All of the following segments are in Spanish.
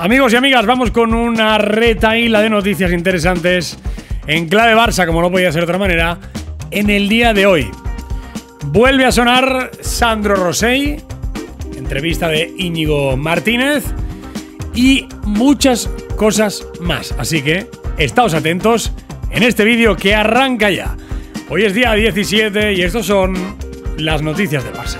Amigos y amigas, vamos con una retaíla de noticias interesantes en clave Barça, como no podía ser de otra manera, en el día de hoy. Vuelve a sonar Sandro Rosell, entrevista de Íñigo Martínez y muchas cosas más. Así que estáos atentos en este vídeo que arranca ya. Hoy es día 17 y estos son las noticias de Barça.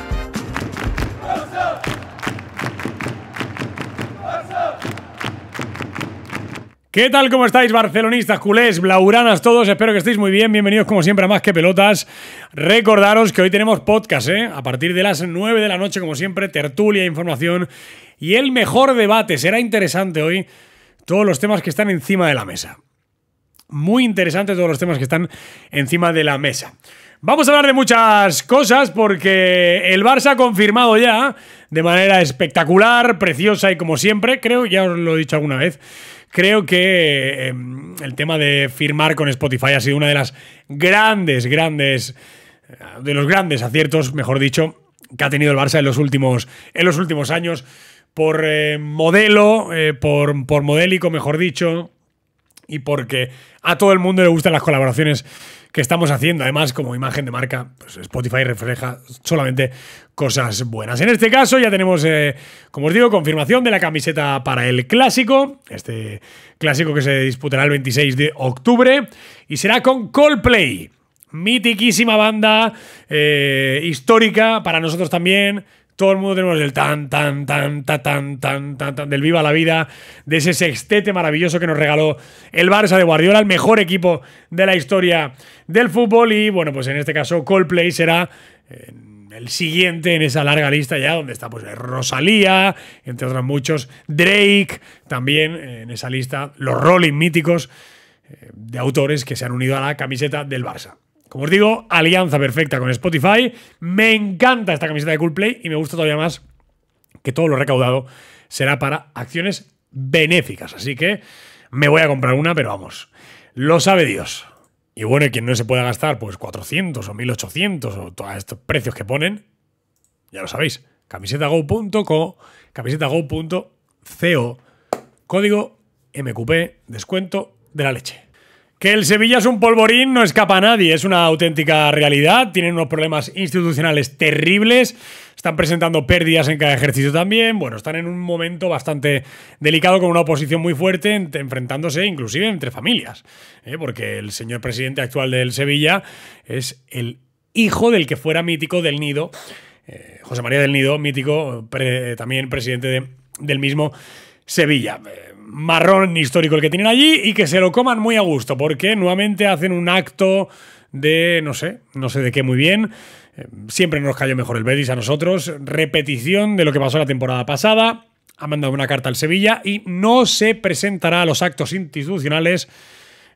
¿Qué tal? ¿Cómo estáis, barcelonistas, culés, blauranas, todos? Espero que estéis muy bien. Bienvenidos, como siempre, a Más que Pelotas. Recordaros que hoy tenemos podcast, ¿eh? A partir de las 9 de la noche, como siempre, tertulia, información y el mejor debate. Será interesante hoy todos los temas que están encima de la mesa. Muy interesantes todos los temas que están encima de la mesa. Vamos a hablar de muchas cosas porque el Barça ha confirmado ya, de manera espectacular, preciosa y como siempre, creo, ya os lo he dicho alguna vez, Creo que em, el tema de firmar con Spotify ha sido una de las grandes, grandes, eh, de los grandes aciertos, mejor dicho, que ha tenido el Barça en los últimos, en los últimos años. Por eh, modelo, eh, por, por modélico, mejor dicho, y porque a todo el mundo le gustan las colaboraciones que estamos haciendo. Además, como imagen de marca, pues Spotify refleja solamente cosas buenas. En este caso ya tenemos, eh, como os digo, confirmación de la camiseta para el clásico, este clásico que se disputará el 26 de octubre y será con Coldplay mitiquísima banda eh, histórica para nosotros también. Todo el mundo tenemos el tan, tan, tan, tan, tan, tan, tan, tan, del viva la vida, de ese sextete maravilloso que nos regaló el Barça de Guardiola, el mejor equipo de la historia del fútbol. Y bueno, pues en este caso Coldplay será eh, el siguiente en esa larga lista ya, donde está pues Rosalía, entre otros muchos, Drake, también eh, en esa lista, los Rolling míticos eh, de autores que se han unido a la camiseta del Barça. Como os digo, alianza perfecta con Spotify. Me encanta esta camiseta de Coolplay y me gusta todavía más que todo lo recaudado será para acciones benéficas. Así que me voy a comprar una, pero vamos, lo sabe Dios. Y bueno, quien no se pueda gastar pues 400 o 1800 o todos estos precios que ponen, ya lo sabéis, camisetago.co, camisetago.co, código MQP, descuento de la leche. Que el Sevilla es un polvorín no escapa a nadie, es una auténtica realidad. Tienen unos problemas institucionales terribles, están presentando pérdidas en cada ejercicio también. Bueno, están en un momento bastante delicado con una oposición muy fuerte, enfrentándose inclusive entre familias. ¿eh? Porque el señor presidente actual del Sevilla es el hijo del que fuera mítico del Nido, eh, José María del Nido, mítico, también presidente del mismo Sevilla. Eh, marrón histórico el que tienen allí y que se lo coman muy a gusto, porque nuevamente hacen un acto de, no sé, no sé de qué muy bien. Eh, siempre nos cayó mejor el Betis a nosotros. Repetición de lo que pasó la temporada pasada. Ha mandado una carta al Sevilla y no se presentará a los actos institucionales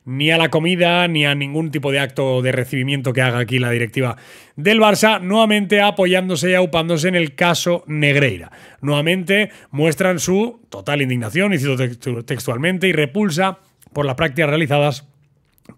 ni a la comida, ni a ningún tipo de acto de recibimiento que haga aquí la directiva del Barça, nuevamente apoyándose y aupándose en el caso Negreira. Nuevamente muestran su total indignación, y cito textualmente, y repulsa por las prácticas realizadas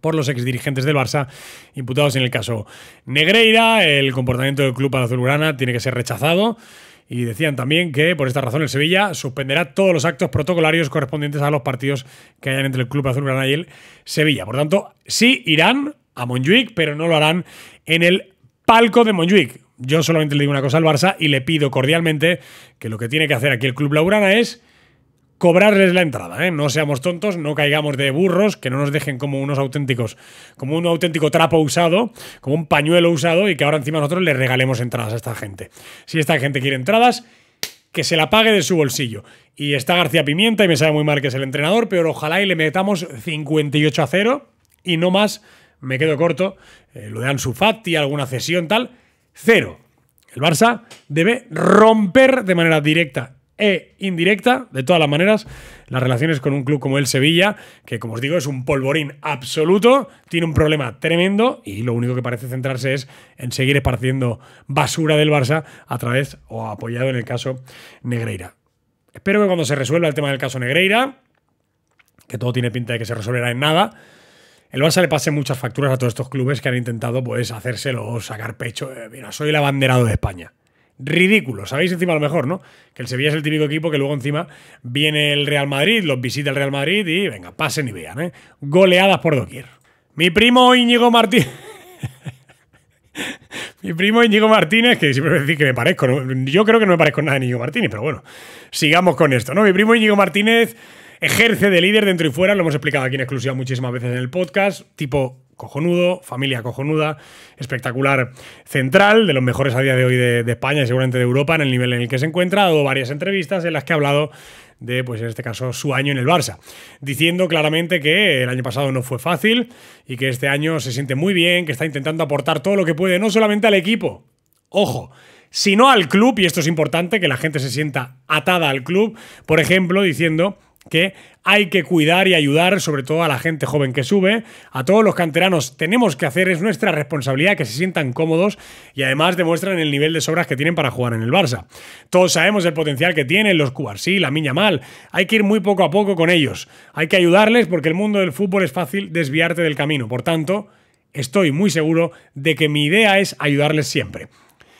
por los exdirigentes del Barça imputados en el caso Negreira. El comportamiento del club azulgrana tiene que ser rechazado. Y decían también que, por esta razón, el Sevilla suspenderá todos los actos protocolarios correspondientes a los partidos que hayan entre el Club Azulgrana y el Sevilla. Por tanto, sí irán a monjuic pero no lo harán en el palco de monjuic Yo solamente le digo una cosa al Barça y le pido cordialmente que lo que tiene que hacer aquí el Club Laurana es cobrarles la entrada, ¿eh? no seamos tontos, no caigamos de burros, que no nos dejen como unos auténticos, como un auténtico trapo usado, como un pañuelo usado y que ahora encima nosotros le regalemos entradas a esta gente. Si esta gente quiere entradas, que se la pague de su bolsillo. Y está García Pimienta y me sabe muy mal que es el entrenador, pero ojalá y le metamos 58 a 0 y no más, me quedo corto, eh, lo de Ansu Fati, alguna cesión tal, cero. El Barça debe romper de manera directa e indirecta, de todas las maneras, las relaciones con un club como el Sevilla, que como os digo es un polvorín absoluto, tiene un problema tremendo y lo único que parece centrarse es en seguir esparciendo basura del Barça a través o apoyado en el caso Negreira. Espero que cuando se resuelva el tema del caso Negreira, que todo tiene pinta de que se resolverá en nada, el Barça le pase muchas facturas a todos estos clubes que han intentado pues hacérselo o sacar pecho. Eh, mira, soy el abanderado de España ridículo. Sabéis encima lo mejor, ¿no? Que el Sevilla es el típico equipo que luego encima viene el Real Madrid, los visita el Real Madrid y venga, pasen y vean, ¿eh? Goleadas por doquier. Mi primo Íñigo Martínez. Mi primo Íñigo Martínez, que siempre decir que me parezco, yo creo que no me parezco nada a Íñigo Martínez, pero bueno, sigamos con esto, ¿no? Mi primo Íñigo Martínez ejerce de líder dentro y fuera, lo hemos explicado aquí en exclusiva muchísimas veces en el podcast, tipo cojonudo, familia cojonuda, espectacular central, de los mejores a día de hoy de, España y seguramente de Europa en el nivel en el que se encuentra, ha dado varias entrevistas en las que ha hablado de, pues en este caso, su año en el Barça, diciendo claramente que el año pasado no fue fácil y que este año se siente muy bien, que está intentando aportar todo lo que puede, no solamente al equipo, ojo, sino al club, y esto es importante, que la gente se sienta atada al club, por ejemplo, diciendo que hay que cuidar y ayudar sobre todo a la gente joven que sube, a todos los canteranos tenemos que hacer, es nuestra responsabilidad que se sientan cómodos y además demuestran el nivel de sobras que tienen para jugar en el Barça. Todos sabemos el potencial que tienen los Cubarsí, la Miña Mal, hay que ir muy poco a poco con ellos, hay que ayudarles porque el mundo del fútbol es fácil desviarte del camino, por tanto, estoy muy seguro de que mi idea es ayudarles siempre.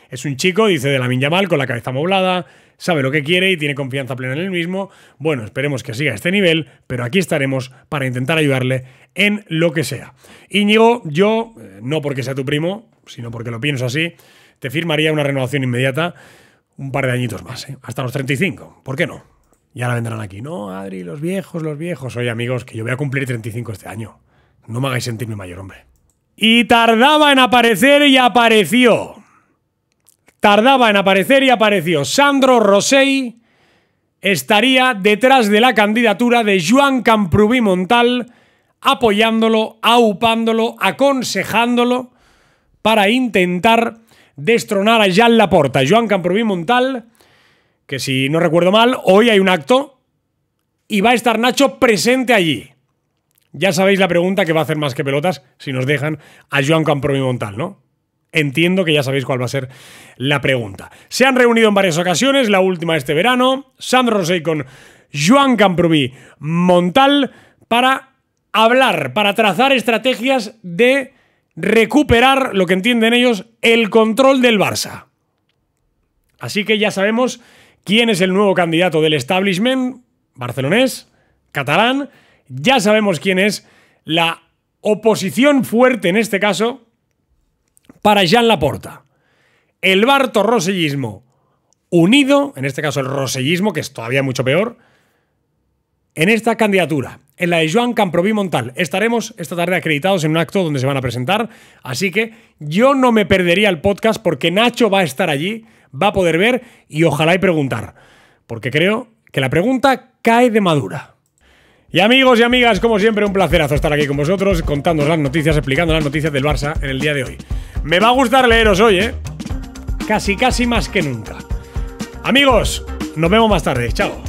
Es un chico, dice de la Miña Mal, con la cabeza moblada, sabe lo que quiere y tiene confianza plena en él mismo. Bueno, esperemos que siga este nivel, pero aquí estaremos para intentar ayudarle en lo que sea. Íñigo, yo, eh, no porque sea tu primo, sino porque lo pienso así, te firmaría una renovación inmediata un par de añitos más, ¿eh? hasta los 35. ¿Por qué no? Ya la vendrán aquí. No, Adri, los viejos, los viejos. Oye, amigos, que yo voy a cumplir 35 este año. No me hagáis sentirme mayor, hombre. Y tardaba en aparecer y apareció. Tardaba en aparecer y apareció. Sandro Rosell estaría detrás de la candidatura de Joan Camprubí Montal, apoyándolo, aupándolo, aconsejándolo para intentar destronar a la Laporta. Joan Camprubí Montal, que si no recuerdo mal, hoy hay un acto y va a estar Nacho presente allí. Ya sabéis la pregunta que va a hacer más que pelotas, si nos dejan, a Joan Camprubí Montal, ¿no? entiendo que ya sabéis cuál va a ser la pregunta. Se han reunido en varias ocasiones, la última este verano, Sandro Rosé con Joan Camprubí Montal para hablar, para trazar estrategias de recuperar lo que entienden ellos el control del Barça. Así que ya sabemos quién es el nuevo candidato del establishment barcelonés, catalán, ya sabemos quién es la oposición fuerte en este caso para Jean Laporta. El Barto Rosellismo unido, en este caso el rosellismo, que es todavía mucho peor, en esta candidatura, en la de Joan Camproví Montal. Estaremos esta tarde acreditados en un acto donde se van a presentar, así que yo no me perdería el podcast porque Nacho va a estar allí, va a poder ver y ojalá y preguntar, porque creo que la pregunta cae de madura. Y amigos y amigas, como siempre, un placerazo estar aquí con vosotros, contándonos las noticias, explicando las noticias del Barça en el día de hoy. Me va a gustar leeros hoy, ¿eh? Casi, casi más que nunca. Amigos, nos vemos más tarde. Chao.